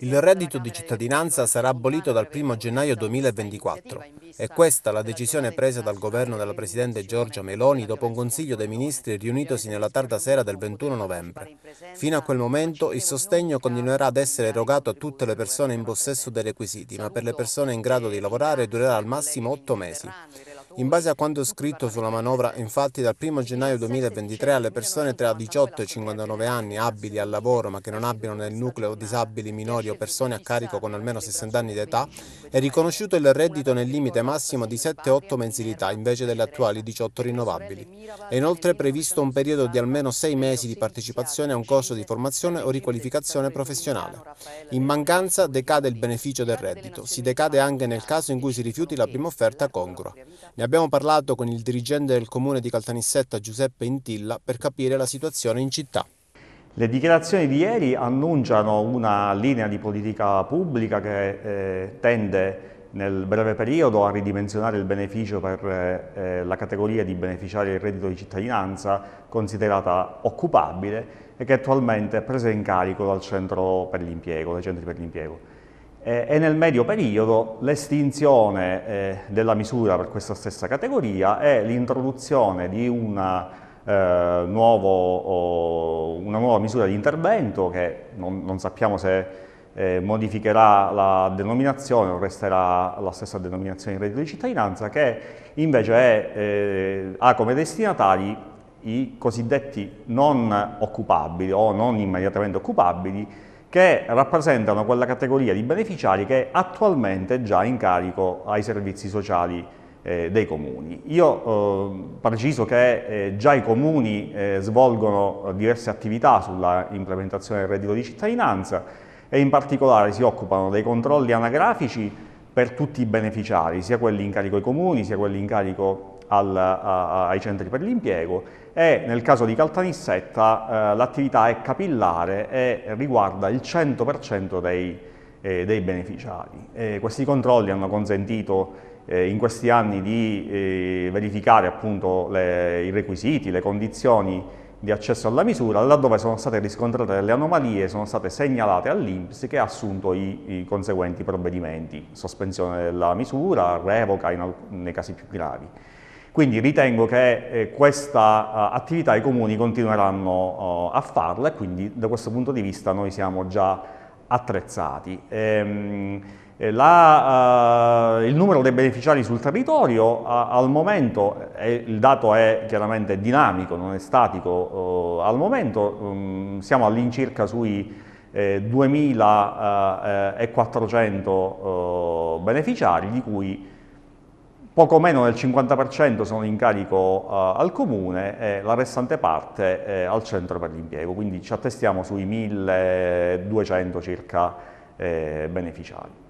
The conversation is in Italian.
Il reddito di cittadinanza sarà abolito dal 1 gennaio 2024. È questa la decisione presa dal governo della Presidente Giorgia Meloni dopo un Consiglio dei Ministri riunitosi nella tarda sera del 21 novembre. Fino a quel momento il sostegno continuerà ad essere erogato a tutte le persone in possesso dei requisiti, ma per le persone in grado di lavorare durerà al massimo otto mesi. In base a quanto scritto sulla manovra, infatti, dal 1 gennaio 2023 alle persone tra 18 e 59 anni abili al lavoro ma che non abbiano nel nucleo disabili minori o persone a carico con almeno 60 anni d'età è riconosciuto il reddito nel limite massimo di 7-8 mensilità invece delle attuali 18 rinnovabili. È inoltre previsto un periodo di almeno 6 mesi di partecipazione a un corso di formazione o riqualificazione professionale. In mancanza decade il beneficio del reddito, si decade anche nel caso in cui si rifiuti la prima offerta congrua. Ne abbiamo parlato con il dirigente del comune di Caltanissetta Giuseppe Intilla per capire la situazione in città. Le dichiarazioni di ieri annunciano una linea di politica pubblica che eh, tende nel breve periodo a ridimensionare il beneficio per eh, eh la categoria di beneficiari del reddito di cittadinanza considerata occupabile e che attualmente è presa in carico dal centro per l'impiego, dai centri per l'impiego eh, e nel medio periodo l'estinzione eh, della misura per questa stessa categoria e l'introduzione di una, eh, nuovo, oh, una, nuova misura di intervento che non, non sappiamo se eh, modificherà la denominazione o resterà la stessa denominazione di reddito di cittadinanza che invece è, eh, ha come destinatari i cosiddetti non occupabili o non immediatamente occupabili che rappresentano quella categoria di beneficiari che è attualmente già in carico ai servizi sociali eh, dei comuni. Io eh, preciso che eh, già i comuni eh, svolgono diverse attività sulla implementazione del reddito di cittadinanza e in particolare si occupano dei controlli anagrafici per tutti i beneficiari, sia quelli in carico ai comuni, sia quelli in carico al, a, ai centri per l'impiego e nel caso di Caltanissetta eh, l'attività è capillare e riguarda il 100% dei, eh, dei, beneficiari. E questi controlli hanno consentito eh, in questi anni di eh, verificare appunto le, i requisiti, le condizioni di accesso alla misura, laddove sono state riscontrate delle anomalie, sono state segnalate all'INPS che ha assunto i, i, conseguenti provvedimenti, sospensione della misura, revoca in, nei casi più gravi. Quindi ritengo che eh, questa uh, attività i comuni continueranno uh, a farla e quindi da questo punto di vista noi siamo già attrezzati. Ehm, eh, la, uh, il numero dei beneficiari sul territorio al momento, eh, il dato è chiaramente dinamico, non è statico, al momento um, siamo all'incirca sui eh, 2.400 beneficiari di cui poco meno del 50% sono in carico eh, al comune e la restante parte eh, al centro per l'impiego, quindi ci attestiamo sui 1200 circa eh, beneficiari.